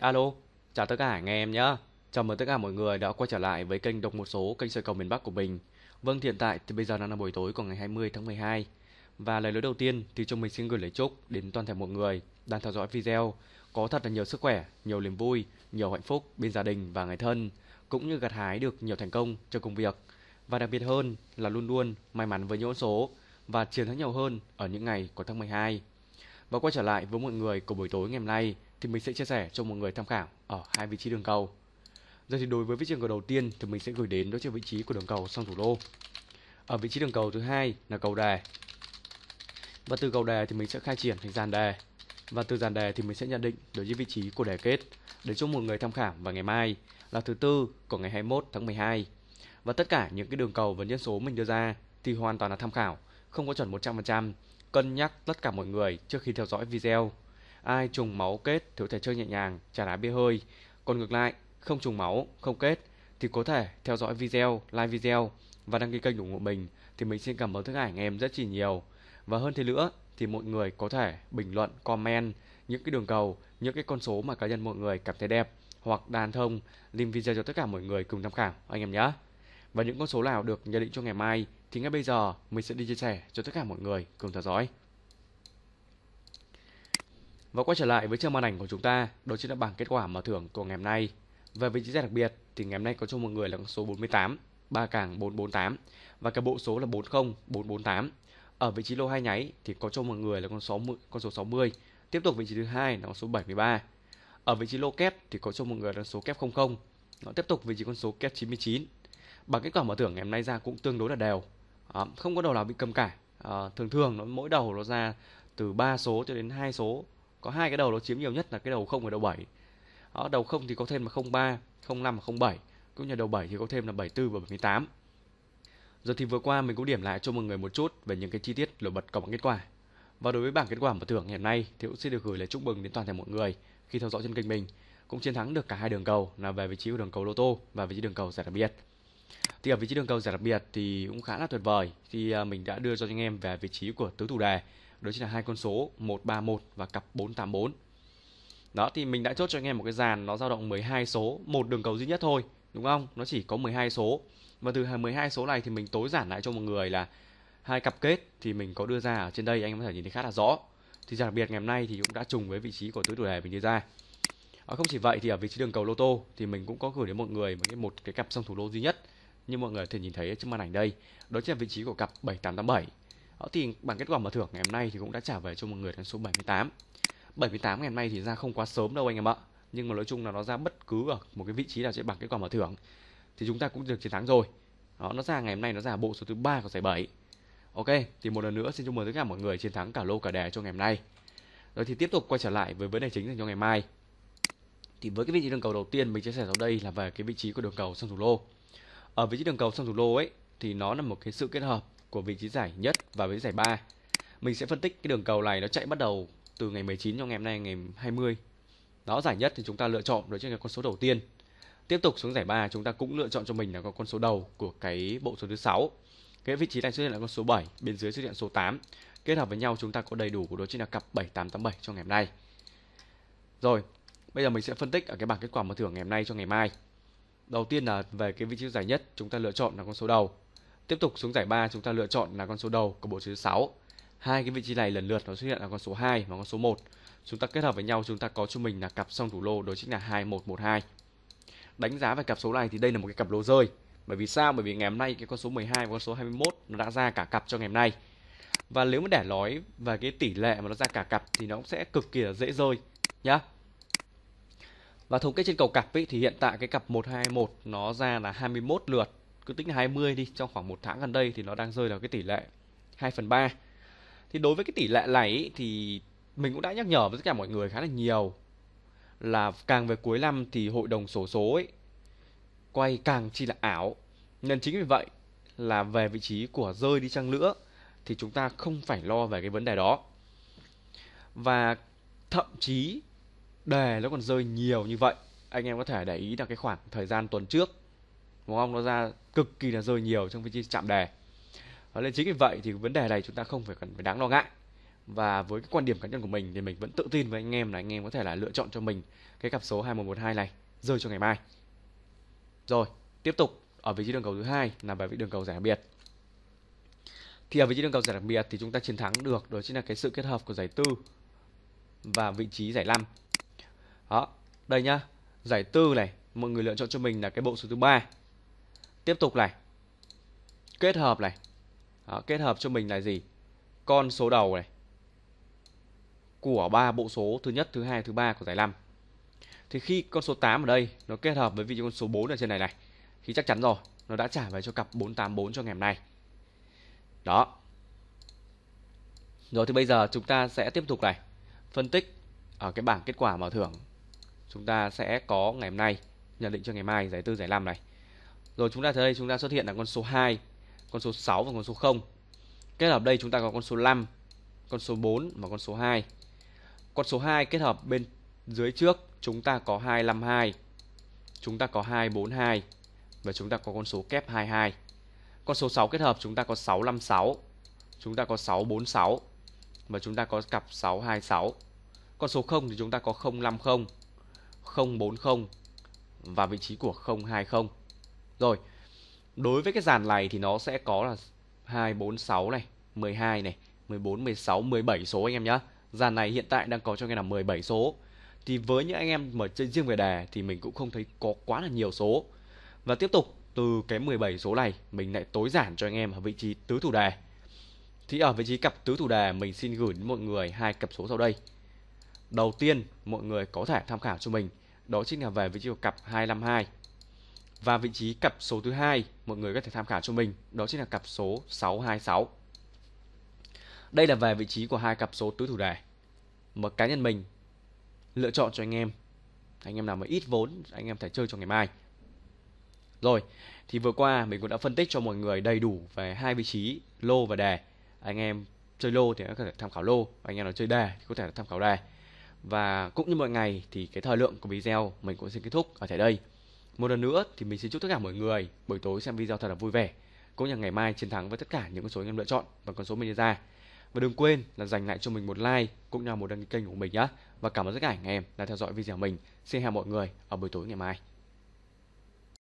Alo, chào tất cả anh em nhé. Chào mừng tất cả mọi người đã quay trở lại với kênh đọc một số kênh soi cầu miền Bắc của mình. Vâng, hiện tại thì bây giờ đang là buổi tối của ngày 20 tháng 12. Và lời nói đầu tiên thì chúng mình xin gửi lời chúc đến toàn thể mọi người đang theo dõi video có thật là nhiều sức khỏe, nhiều niềm vui, nhiều hạnh phúc bên gia đình và người thân, cũng như gặt hái được nhiều thành công cho công việc. Và đặc biệt hơn là luôn luôn may mắn với những số và chiến thắng nhiều hơn ở những ngày của tháng 12. Và quay trở lại với mọi người của buổi tối ngày hôm nay thì mình sẽ chia sẻ cho mọi người tham khảo ở hai vị trí đường cầu. Giờ thì đối với vị trí cầu đầu tiên thì mình sẽ gửi đến đó là vị trí của đường cầu song thủ đô. Ở vị trí đường cầu thứ hai là cầu đề. Và từ cầu đề thì mình sẽ khai triển thành dàn đề. Và từ dàn đề thì mình sẽ nhận định đối với vị trí của đề kết để cho mọi người tham khảo vào ngày mai là thứ tư của ngày 21 tháng 12. Và tất cả những cái đường cầu và nhân số mình đưa ra thì hoàn toàn là tham khảo, không có chuẩn 100% cân nhắc tất cả mọi người trước khi theo dõi video. Ai trùng máu kết thì có thể chơi nhẹ nhàng, trả đá bia hơi. Còn ngược lại, không trùng máu, không kết thì có thể theo dõi video, like video và đăng ký kênh ủng hộ mình. Thì mình xin cảm ơn tất cả anh em rất chỉ nhiều. Và hơn thế nữa thì mọi người có thể bình luận, comment những cái đường cầu, những cái con số mà cá nhân mọi người cảm thấy đẹp hoặc đàn thông. Link video cho tất cả mọi người cùng tham khảo anh em nhé. Và những con số nào được nhận định cho ngày mai thì ngay bây giờ mình sẽ đi chia sẻ cho tất cả mọi người cùng theo dõi. Và quay trở lại với trang màn ảnh của chúng ta, đó chính là bảng kết quả mở thưởng của ngày hôm nay. Về vị trí đặc biệt thì ngày hôm nay có cho mọi người là con số 48, 3 càng 448 và cả bộ số là 40448. Ở vị trí lô hai nháy thì có cho mọi người là con số con số 60. Tiếp tục vị trí thứ hai là con số 73. Ở vị trí lô kép thì có cho mọi người là số kép 00. Nó tiếp tục vị trí con số kép 99. Bảng kết quả mở thưởng ngày hôm nay ra cũng tương đối là đều, à, không có đầu nào bị cầm cải à, thường thường nó mỗi đầu nó ra từ 3 số cho đến hai số có hai cái đầu nó chiếm nhiều nhất là cái đầu 0 và đầu 7 đó, ờ, đầu 0 thì có thêm là 03 05 và 07 cũng như đầu 7 thì có thêm là 74 và 78 Giờ thì vừa qua mình cũng điểm lại cho mọi người một chút về những cái chi tiết nổi bật của bảng kết quả. Và đối với bảng kết quả mở thưởng hiện nay thì cũng xin được gửi lời chúc mừng đến toàn thể mọi người khi theo dõi trên kênh mình cũng chiến thắng được cả hai đường cầu là về vị trí của đường cầu lô tô và vị trí đường cầu giải đặc biệt thì ở vị trí đường cầu giải đặc biệt thì cũng khá là tuyệt vời thì à, mình đã đưa cho anh em về vị trí của tứ thủ đề đó chính là hai con số 131 và cặp 484 đó thì mình đã chốt cho anh em một cái dàn nó dao động 12 số một đường cầu duy nhất thôi đúng không nó chỉ có 12 số và từ 12 số này thì mình tối giản lại cho mọi người là hai cặp kết thì mình có đưa ra ở trên đây anh em có thể nhìn thấy khá là rõ thì đặc biệt ngày hôm nay thì cũng đã trùng với vị trí của tứ thủ đề mình đưa ra à, không chỉ vậy thì ở vị trí đường cầu lô tô thì mình cũng có gửi đến mọi người một cái một cái cặp song thủ lô duy nhất như mọi người thể nhìn thấy trên màn ảnh đây đó chính là vị trí của cặp 7887 đó thì bảng kết quả mở thưởng ngày hôm nay thì cũng đã trả về cho một người con số 78 78 ngày hôm nay thì ra không quá sớm đâu anh em ạ nhưng mà nói chung là nó ra bất cứ ở một cái vị trí nào trên bảng kết quả mở thưởng thì chúng ta cũng được chiến thắng rồi đó nó ra ngày hôm nay nó ra bộ số thứ ba của giải 7 ok thì một lần nữa xin chúc mừng tất cả mọi người chiến thắng cả lô cả đề cho ngày hôm nay rồi thì tiếp tục quay trở lại với vấn đề chính dành cho ngày mai thì với cái vị trí đường cầu đầu tiên mình chia sẻ sau đây là về cái vị trí của đường cầu sông thủ lô ở vị trí đường cầu sông thủ đô ấy thì nó là một cái sự kết hợp của vị trí giải nhất và vị trí giải 3. Mình sẽ phân tích cái đường cầu này nó chạy bắt đầu từ ngày 19 cho ngày hôm nay ngày 20. Đó giải nhất thì chúng ta lựa chọn đối trên cái con số đầu tiên. Tiếp tục xuống giải 3 chúng ta cũng lựa chọn cho mình là con số đầu của cái bộ số thứ 6. Cái vị trí này xuất hiện là con số 7, bên dưới xuất hiện số 8. Kết hợp với nhau chúng ta có đầy đủ của đối chính là cặp 7887 cho ngày hôm nay. Rồi, bây giờ mình sẽ phân tích ở cái bảng kết quả mở thưởng ngày hôm nay cho ngày mai. Đầu tiên là về cái vị trí giải nhất, chúng ta lựa chọn là con số đầu. Tiếp tục xuống giải 3, chúng ta lựa chọn là con số đầu của bộ số 6. Hai cái vị trí này lần lượt nó xuất hiện là con số 2 và con số 1. Chúng ta kết hợp với nhau, chúng ta có cho mình là cặp song thủ lô đó chính là 2112. Đánh giá về cặp số này thì đây là một cái cặp lô rơi. Bởi vì sao? Bởi vì ngày hôm nay cái con số 12 và con số 21 nó đã ra cả cặp cho ngày hôm nay. Và nếu mà để nói về cái tỷ lệ mà nó ra cả cặp thì nó cũng sẽ cực kỳ là dễ rơi nhá. Và thống kê trên cầu cặp ấy, thì hiện tại cái cặp 121 nó ra là 21 lượt, cứ tính 20 đi trong khoảng một tháng gần đây thì nó đang rơi vào cái tỷ lệ 2 phần 3. Thì đối với cái tỷ lệ này ấy, thì mình cũng đã nhắc nhở với tất cả mọi người khá là nhiều là càng về cuối năm thì hội đồng sổ số, ấy quay càng chi là ảo. Nên chính vì vậy là về vị trí của rơi đi chăng nữa thì chúng ta không phải lo về cái vấn đề đó. Và thậm chí đề nó còn rơi nhiều như vậy anh em có thể để ý là cái khoảng thời gian tuần trước đúng không nó ra cực kỳ là rơi nhiều trong cái chạm đề Và nên chính vì vậy thì vấn đề này chúng ta không phải cần phải đáng lo ngại và với cái quan điểm cá nhân của mình thì mình vẫn tự tin với anh em là anh em có thể là lựa chọn cho mình cái cặp số 2112 này rơi cho ngày mai rồi tiếp tục ở vị trí đường cầu thứ hai là bài vị đường cầu giải đặc biệt thì ở vị trí đường cầu giải đặc biệt thì chúng ta chiến thắng được đó chính là cái sự kết hợp của giải tư và vị trí giải năm đó, đây nhá. Giải tư này, mọi người lựa chọn cho mình là cái bộ số thứ ba. Tiếp tục này. Kết hợp này. Đó, kết hợp cho mình là gì? Con số đầu này của ba bộ số thứ nhất, thứ hai, thứ ba của giải năm. Thì khi con số 8 ở đây nó kết hợp với vị trí con số 4 ở trên này này thì chắc chắn rồi, nó đã trả về cho cặp 484 cho ngày hôm nay. Đó. Rồi thì bây giờ chúng ta sẽ tiếp tục này, phân tích ở cái bảng kết quả mở thưởng chúng ta sẽ có ngày hôm nay nhận định cho ngày mai giải tư giải năm này rồi chúng ta thấy đây chúng ta xuất hiện là con số 2 con số 6 và con số 0 kết hợp đây chúng ta có con số 5 con số 4 và con số 2 con số 2 kết hợp bên dưới trước chúng ta có 252 chúng ta có 242 và chúng ta có con số kép 22 con số 6 kết hợp chúng ta có 656 chúng ta có 646 và chúng ta có cặp 626 con số 0 thì chúng ta có 050 040 và vị trí của 020. Rồi. Đối với cái dàn này thì nó sẽ có là 246 này, 12 này, 14, 16, 17 số anh em nhé. Dàn này hiện tại đang có cho anh em là 17 số. Thì với những anh em mà chơi riêng về đề thì mình cũng không thấy có quá là nhiều số. Và tiếp tục từ cái 17 số này mình lại tối giản cho anh em ở vị trí tứ thủ đề. Thì ở vị trí cặp tứ thủ đề mình xin gửi đến mọi người hai cặp số sau đây. Đầu tiên mọi người có thể tham khảo cho mình đó chính là về vị trí của cặp 252 và vị trí cặp số thứ hai mọi người có thể tham khảo cho mình đó chính là cặp số 626 đây là về vị trí của hai cặp số tứ thủ đề mà cá nhân mình lựa chọn cho anh em anh em nào mà ít vốn anh em thể chơi cho ngày mai rồi thì vừa qua mình cũng đã phân tích cho mọi người đầy đủ về hai vị trí lô và đề anh em chơi lô thì có thể tham khảo lô anh em nào chơi đề thì có thể tham khảo đề và cũng như mọi ngày thì cái thời lượng của video mình cũng xin kết thúc ở tại đây. Một lần nữa thì mình xin chúc tất cả mọi người buổi tối xem video thật là vui vẻ, cũng như ngày mai chiến thắng với tất cả những con số anh em lựa chọn và con số mình đưa ra. Và đừng quên là dành lại cho mình một like cũng như một đăng ký kênh của mình nhé. Và cảm ơn tất cả anh em đã theo dõi video mình. Xin hẹn mọi người ở buổi tối ngày mai.